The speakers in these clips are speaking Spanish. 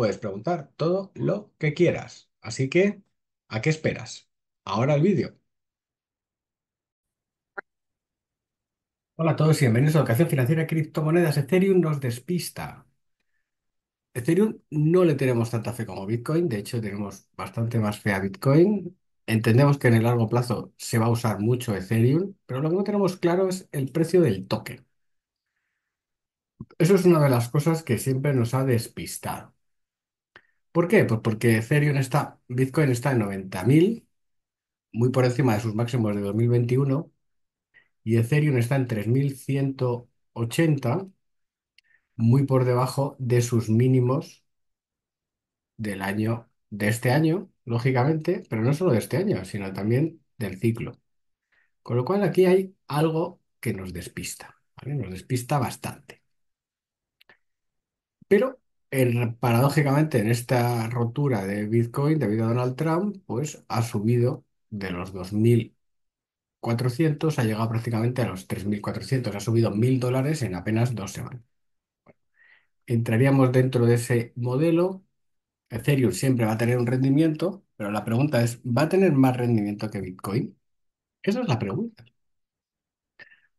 puedes preguntar todo lo que quieras. Así que, ¿a qué esperas? Ahora el vídeo. Hola a todos y bienvenidos a Educación Financiera Criptomonedas. Ethereum nos despista. Ethereum no le tenemos tanta fe como Bitcoin, de hecho tenemos bastante más fe a Bitcoin. Entendemos que en el largo plazo se va a usar mucho Ethereum, pero lo que no tenemos claro es el precio del token. Eso es una de las cosas que siempre nos ha despistado. ¿Por qué? Pues porque Ethereum está, Bitcoin está en 90.000, muy por encima de sus máximos de 2021, y Ethereum está en 3.180, muy por debajo de sus mínimos del año, de este año, lógicamente, pero no solo de este año, sino también del ciclo. Con lo cual aquí hay algo que nos despista, Nos despista bastante. Pero paradójicamente, en esta rotura de Bitcoin debido a Donald Trump, pues ha subido de los 2.400, ha llegado prácticamente a los 3.400, ha subido 1.000 dólares en apenas dos semanas. Entraríamos dentro de ese modelo. Ethereum siempre va a tener un rendimiento, pero la pregunta es, ¿va a tener más rendimiento que Bitcoin? Esa es la pregunta.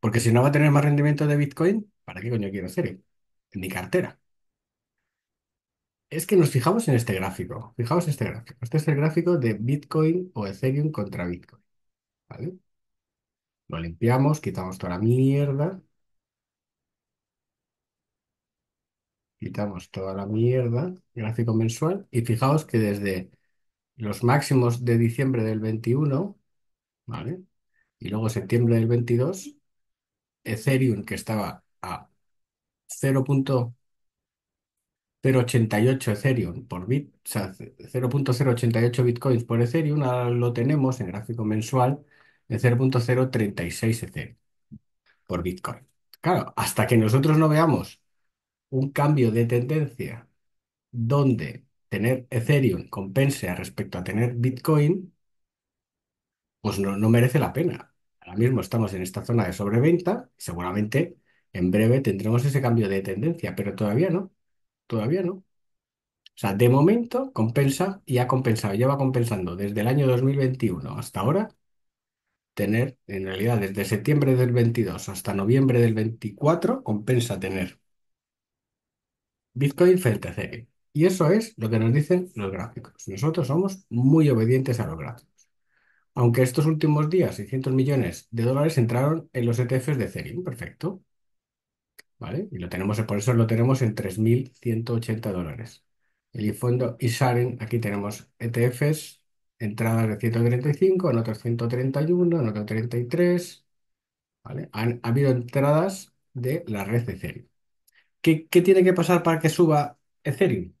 Porque si no va a tener más rendimiento de Bitcoin, ¿para qué coño quiero Ethereum? En mi cartera. Es que nos fijamos en este gráfico. Fijaos en este gráfico. Este es el gráfico de Bitcoin o Ethereum contra Bitcoin. ¿Vale? Lo limpiamos, quitamos toda la mierda. Quitamos toda la mierda. Gráfico mensual. Y fijaos que desde los máximos de diciembre del 21, ¿vale? Y luego septiembre del 22, Ethereum, que estaba a 0. 0.88 Ethereum por bit, o sea, 0.088 bitcoins por Ethereum, ahora lo tenemos en gráfico mensual de 0.036 Ethereum por bitcoin. Claro, hasta que nosotros no veamos un cambio de tendencia donde tener Ethereum compense respecto a tener bitcoin, pues no, no merece la pena. Ahora mismo estamos en esta zona de sobreventa, seguramente en breve tendremos ese cambio de tendencia, pero todavía no. Todavía no. O sea, de momento compensa y ha compensado, va compensando desde el año 2021 hasta ahora tener, en realidad, desde septiembre del 22 hasta noviembre del 24, compensa tener Bitcoin frente a Y eso es lo que nos dicen los gráficos. Nosotros somos muy obedientes a los gráficos. Aunque estos últimos días 600 millones de dólares entraron en los ETFs de Ethereum, perfecto. ¿vale? Y lo tenemos, por eso lo tenemos en 3.180 dólares. El fondo Isaren, aquí tenemos ETFs, entradas de 135, en otro 131, en otro 33, ¿vale? Han ha habido entradas de la red de Ethereum. ¿Qué, tiene que pasar para que suba Ethereum?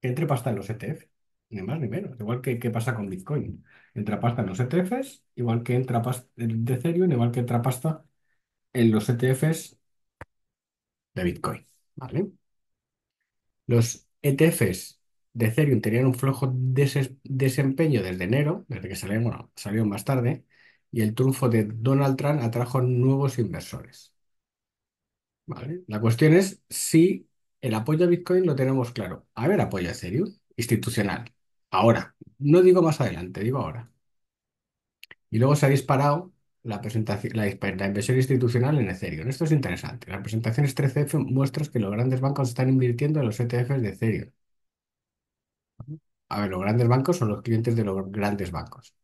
Que entre pasta en los ETF, ni más ni menos. Igual que, que pasa con Bitcoin. Entra pasta en los ETFs, igual que entra pasta de Ethereum, igual que entra pasta en los ETFs de Bitcoin, ¿vale? Los ETFs de Ethereum tenían un flojo desempeño desde enero, desde que salieron, más tarde, y el triunfo de Donald Trump atrajo nuevos inversores. ¿Vale? La cuestión es si el apoyo a Bitcoin lo tenemos claro. A ver, apoyo a Ethereum institucional. Ahora, no digo más adelante, digo ahora. Y luego se ha disparado la presentación, la, inversión institucional en Ethereum. Esto es interesante. Las presentaciones 13F muestran que los grandes bancos están invirtiendo en los ETFs de Ethereum. A ver, los grandes bancos son los clientes de los grandes bancos.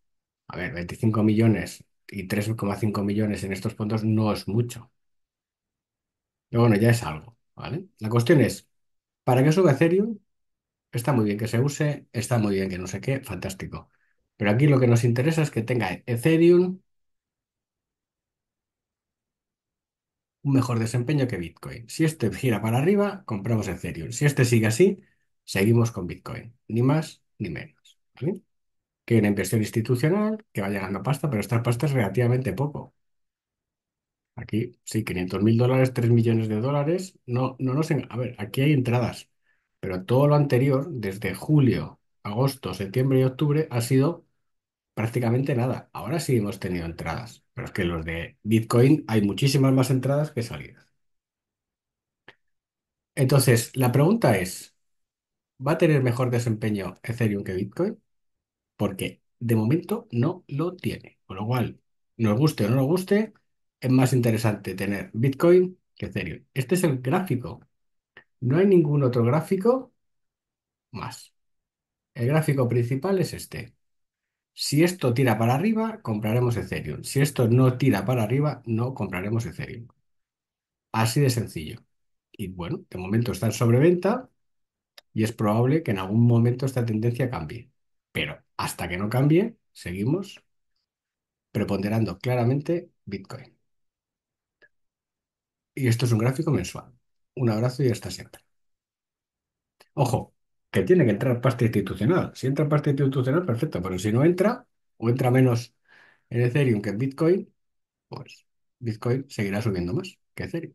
A ver, 25 millones y 3,5 millones en estos fondos no es mucho. Pero bueno, ya es algo, ¿vale? La cuestión es, ¿para qué sube Ethereum? Está muy bien que se use, está muy bien que no sé qué, fantástico. Pero aquí lo que nos interesa es que tenga Ethereum un mejor desempeño que Bitcoin. Si este gira para arriba, compramos Ethereum. Si este sigue así, seguimos con Bitcoin. Ni más ni menos. Que en una inversión institucional que va llegando pasta, pero esta pasta es relativamente poco. Aquí, sí, 500 mil dólares, 3 millones de dólares. No, no nos. A ver, aquí hay entradas, pero todo lo anterior, desde julio, agosto, septiembre y octubre, ha sido prácticamente nada. Ahora sí hemos tenido entradas, pero es que los de Bitcoin hay muchísimas más entradas que salidas. Entonces, la pregunta es, ¿va a tener mejor desempeño Ethereum que Bitcoin? Porque de momento no lo tiene. Con lo cual, nos guste o no nos guste, es más interesante tener Bitcoin que Ethereum. Este es el gráfico. No hay ningún otro gráfico más. El gráfico principal es este. Si esto tira para arriba, compraremos Ethereum. Si esto no tira para arriba, no compraremos Ethereum. Así de sencillo. Y bueno, de momento está en sobreventa y es probable que en algún momento esta tendencia cambie. Pero hasta que no cambie, seguimos preponderando claramente Bitcoin. Y esto es un gráfico mensual. Un abrazo y hasta siempre. Ojo, tiene que entrar parte institucional. Si entra parte institucional, perfecto, pero si no entra, o entra menos en Ethereum que en Bitcoin, pues Bitcoin seguirá subiendo más que Ethereum.